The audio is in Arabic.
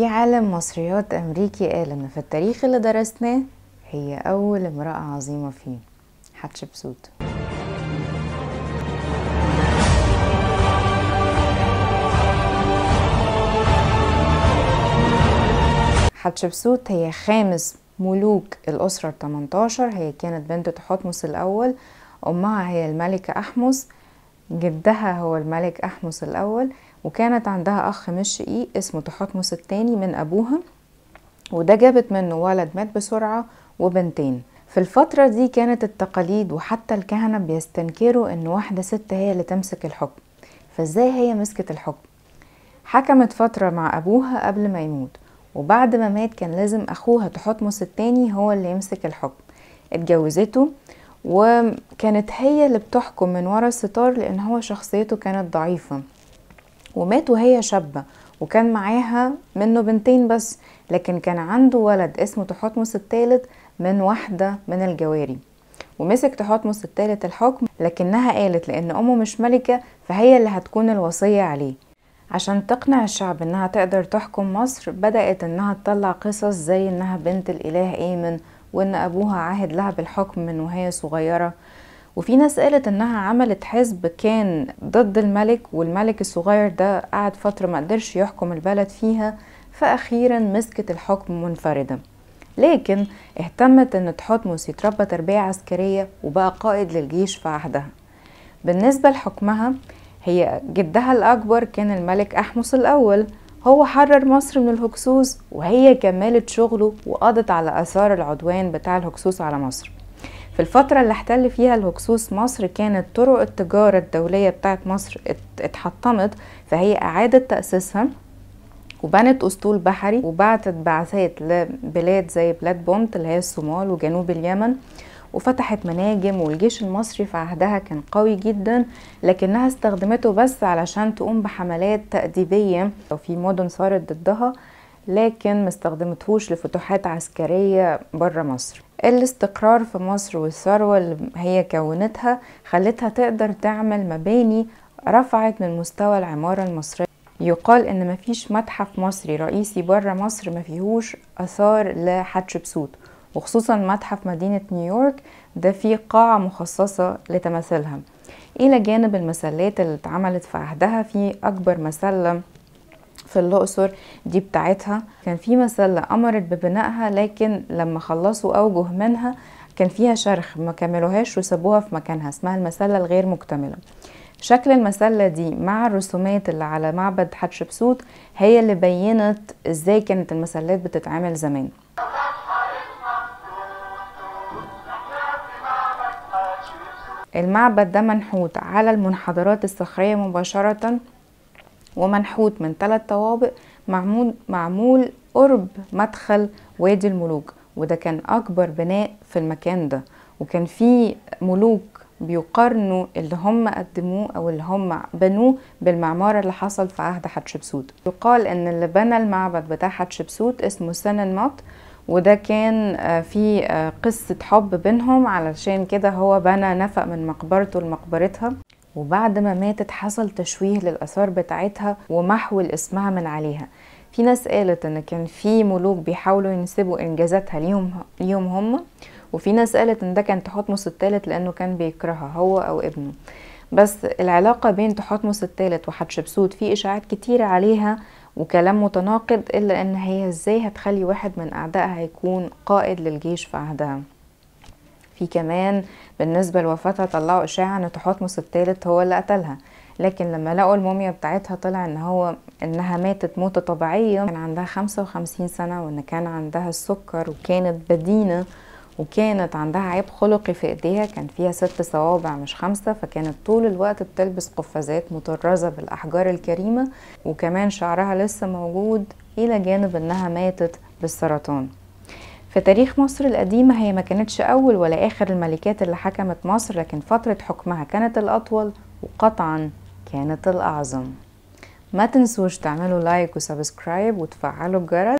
في عالم مصريات أمريكي قال إن في التاريخ اللي درسناه هي أول امرأة عظيمة فيه حتشبسوت حتشبسوت هي خامس ملوك الأسرة 18 هي كانت بنت تحتمس الأول أمها هي الملكة أحمس جدها هو الملك أحمس الأول وكانت عندها أخ مش شقيق اسمه تحتمس التاني من أبوها وده جابت منه ولد مات بسرعة وبنتين في الفترة دي كانت التقاليد وحتى الكهنة بيستنكروا إن واحدة ست هي اللي تمسك الحكم فازاي هي مسكت الحكم حكمت فترة مع أبوها قبل ما يموت وبعد ما مات كان لازم أخوها تحتمس التاني هو اللي يمسك الحكم اتجوزته وكانت هي اللي بتحكم من ورا الستار لأن هو شخصيته كانت ضعيفة ومات وهي شابة وكان معاها منه بنتين بس لكن كان عنده ولد اسمه تحتمس الثالث من واحدة من الجواري ومسك تحتمس الثالث الحكم لكنها قالت لأن أمه مش ملكة فهي اللي هتكون الوصية عليه عشان تقنع الشعب انها تقدر تحكم مصر بدأت انها تطلع قصص زي انها بنت الاله ايمن وان ابوها عاهد لها بالحكم من وهي صغيرة وفي ناس قالت انها عملت حزب كان ضد الملك والملك الصغير ده قعد فتره ما قدرش يحكم البلد فيها فاخيرا مسكت الحكم منفرده لكن اهتمت ان تحتمس يتربى تربيه عسكريه وبقى قائد للجيش في عهدها بالنسبه لحكمها هي جدها الاكبر كان الملك احمس الاول هو حرر مصر من الهكسوس وهي كملت شغله وقضت على اثار العدوان بتاع الهكسوس على مصر في الفترة اللي احتل فيها الهكسوس مصر كانت طرق التجارة الدولية بتاعت مصر اتحطمت فهي أعادت تأسيسها وبنت أسطول بحري وبعتت بعثات لبلاد زي بلاد بونت اللي هي الصومال وجنوب اليمن وفتحت مناجم والجيش المصري في عهدها كان قوي جدا لكنها استخدمته بس علشان تقوم بحملات تأديبية وفي مدن صارت ضدها لكن مستخدمتهوش لفتوحات عسكرية برا مصر الاستقرار في مصر والثروة اللي هي كونتها خلتها تقدر تعمل مباني رفعت من مستوى العمارة المصرية يقال ان مفيش متحف مصري رئيسي برا مصر مفيهوش اثار لحتشبسوت وخصوصا متحف مدينة نيويورك ده فيه قاعة مخصصة لتماثيلها إلى جانب المسلات اللي اتعملت في عهدها في أكبر مسلة في الأقصر دي بتاعتها كان في مسلة أمرت ببنائها لكن لما خلصوا أوجه منها كان فيها شرخ ما كملوهاش وسابوها في مكانها اسمها المسلة الغير مكتملة شكل المسلة دي مع الرسومات اللي على معبد حتشبسوت هي اللي بينت ازاي كانت المسلات بتتعمل زمان المعبد ده منحوت على المنحدرات الصخرية مباشرة ومنحوت من ثلاث طوابق معمول, معمول قرب مدخل وادي الملوك وده كان أكبر بناء في المكان ده وكان في ملوك بيقارنوا اللي هم قدموه او اللي هم بنوه بالمعمار اللي حصل في عهد حتشبسوت يقال ان اللي بنى المعبد بتاع حتشبسوت اسمه سنن مط وده كان آه، في آه، قصة حب بينهم علشان كده هو بنى نفق من مقبرته لمقبرتها وبعد ما ماتت حصل تشويه للآثار بتاعتها ومحو الإسماع من عليها في ناس قالت ان كان في ملوك بيحاولوا ينسبوا انجازاتها ليهم ليهم هم وفي ناس قالت ان ده كان تحتمس الثالث لانه كان بيكرهها هو او ابنه بس العلاقه بين تحتمس الثالث وحتشبسوت في اشاعات كتير عليها وكلام متناقض الا ان هي ازاي هتخلي واحد من اعدائها يكون قائد للجيش في عهدها في كمان بالنسبة لوفاتها طلعوا إشاعة إن تحتمس التالت هو اللي قتلها لكن لما لقوا الموميا بتاعتها طلع ان هو انها ماتت موتة طبيعية كان عندها خمسة وخمسين سنة وان كان عندها السكر وكانت بدينة وكانت عندها عيب خلقي في ايديها كان فيها ست صوابع مش خمسة فكانت طول الوقت بتلبس قفازات مطرزة بالاحجار الكريمة وكمان شعرها لسه موجود الى جانب انها ماتت بالسرطان في تاريخ مصر القديمة هي ما كانتش أول ولا آخر الملكات اللي حكمت مصر لكن فترة حكمها كانت الأطول وقطعا كانت الأعظم ما تنسوش تعملوا لايك وسبسكرايب وتفعلوا الجرس